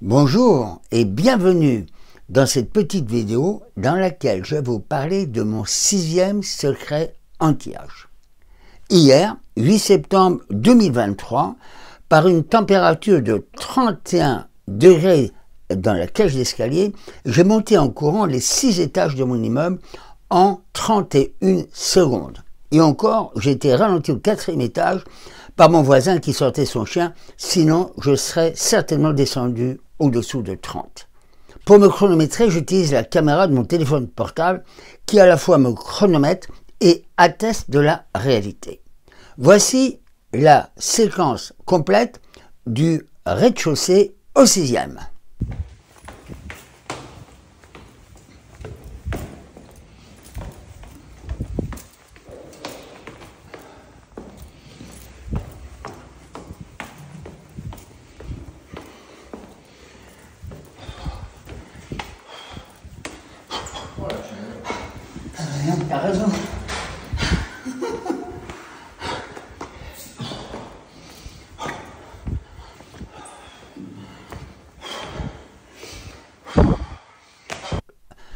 Bonjour et bienvenue dans cette petite vidéo dans laquelle je vais vous parler de mon sixième secret anti-âge. Hier, 8 septembre 2023, par une température de 31 degrés dans la cage d'escalier, j'ai monté en courant les six étages de mon immeuble en 31 secondes. Et encore, j'ai été ralenti au quatrième étage par mon voisin qui sortait son chien, sinon je serais certainement descendu au-dessous de 30. Pour me chronométrer, j'utilise la caméra de mon téléphone portable qui à la fois me chronomètre et atteste de la réalité. Voici la séquence complète du rez-de-chaussée au sixième.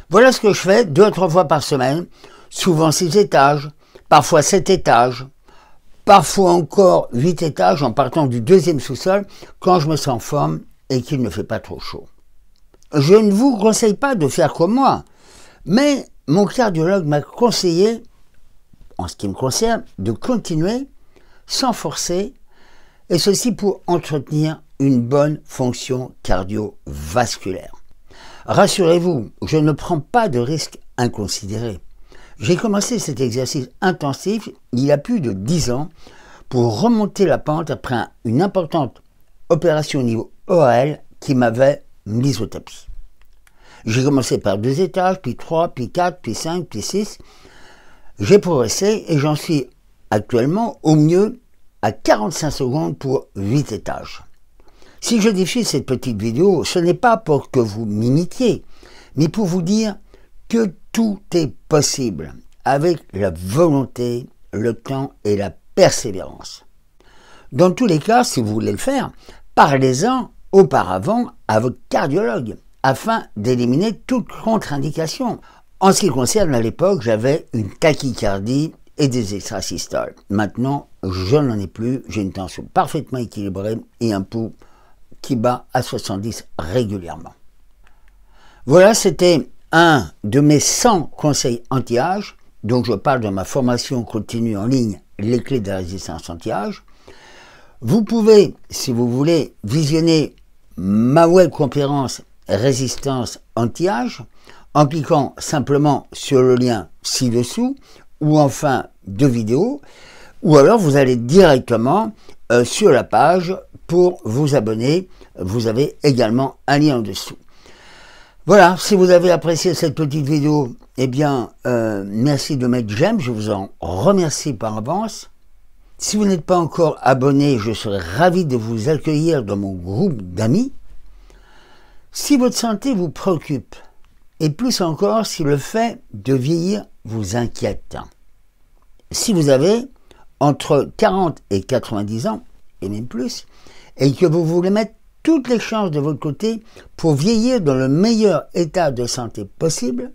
Voilà ce que je fais deux à trois fois par semaine, souvent six étages, parfois sept étages, parfois encore huit étages en partant du deuxième sous-sol quand je me sens en forme et qu'il ne fait pas trop chaud. Je ne vous conseille pas de faire comme moi, mais mon cardiologue m'a conseillé, en ce qui me concerne, de continuer sans forcer, et ceci pour entretenir une bonne fonction cardiovasculaire. Rassurez-vous, je ne prends pas de risques inconsidérés. J'ai commencé cet exercice intensif il y a plus de 10 ans pour remonter la pente après une importante opération au niveau OAL qui m'avait mis au tapis. J'ai commencé par deux étages, puis trois, puis quatre, puis cinq, puis six. J'ai progressé et j'en suis actuellement au mieux à 45 secondes pour huit étages. Si je défie cette petite vidéo, ce n'est pas pour que vous m'imitiez, mais pour vous dire que tout est possible avec la volonté, le temps et la persévérance. Dans tous les cas, si vous voulez le faire, parlez-en auparavant à votre cardiologue, afin d'éliminer toute contre-indication. En ce qui concerne à l'époque, j'avais une tachycardie et des extrasystoles. Maintenant, je n'en ai plus, j'ai une tension parfaitement équilibrée et un pouls qui bat à 70 régulièrement. Voilà, c'était un de mes 100 conseils anti-âge. Donc je parle de ma formation continue en ligne, les clés de la résistance anti-âge. Vous pouvez, si vous voulez, visionner ma web conférence résistance anti-âge en cliquant simplement sur le lien ci-dessous ou enfin de vidéo ou alors vous allez directement euh, sur la page pour vous abonner. Vous avez également un lien en dessous. Voilà, si vous avez apprécié cette petite vidéo, et eh bien, euh, merci de mettre j'aime, je vous en remercie par avance. Si vous n'êtes pas encore abonné, je serai ravi de vous accueillir dans mon groupe d'amis. Si votre santé vous préoccupe, et plus encore si le fait de vieillir vous inquiète, si vous avez entre 40 et 90 ans, et même plus, et que vous voulez mettre toutes les chances de votre côté pour vieillir dans le meilleur état de santé possible,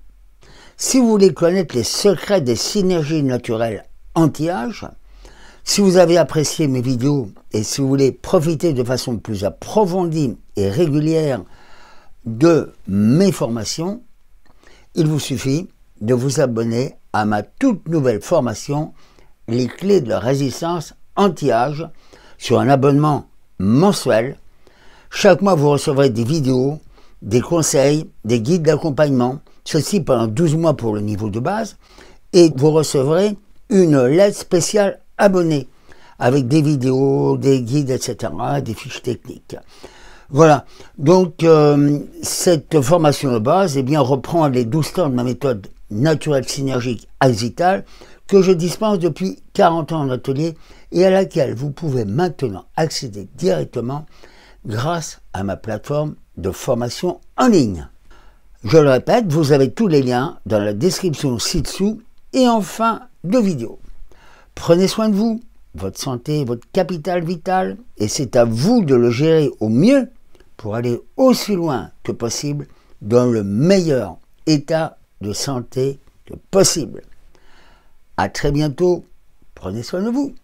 si vous voulez connaître les secrets des synergies naturelles anti-âge, si vous avez apprécié mes vidéos et si vous voulez profiter de façon plus approfondie et régulière de mes formations, il vous suffit de vous abonner à ma toute nouvelle formation Les clés de la résistance anti-âge sur un abonnement mensuel. Chaque mois, vous recevrez des vidéos, des conseils, des guides d'accompagnement, ceci pendant 12 mois pour le niveau de base, et vous recevrez une lettre spéciale abonnée avec des vidéos, des guides, etc., des fiches techniques. Voilà. Donc, euh, cette formation de base eh bien, reprend les 12 temps de ma méthode naturelle synergique Azital que je dispense depuis 40 ans en atelier et à laquelle vous pouvez maintenant accéder directement grâce à ma plateforme de formation en ligne. Je le répète, vous avez tous les liens dans la description ci-dessous et en fin de vidéo. Prenez soin de vous, votre santé, votre capital vital, et c'est à vous de le gérer au mieux pour aller aussi loin que possible dans le meilleur état de santé que possible. À très bientôt. Prenez soin de vous.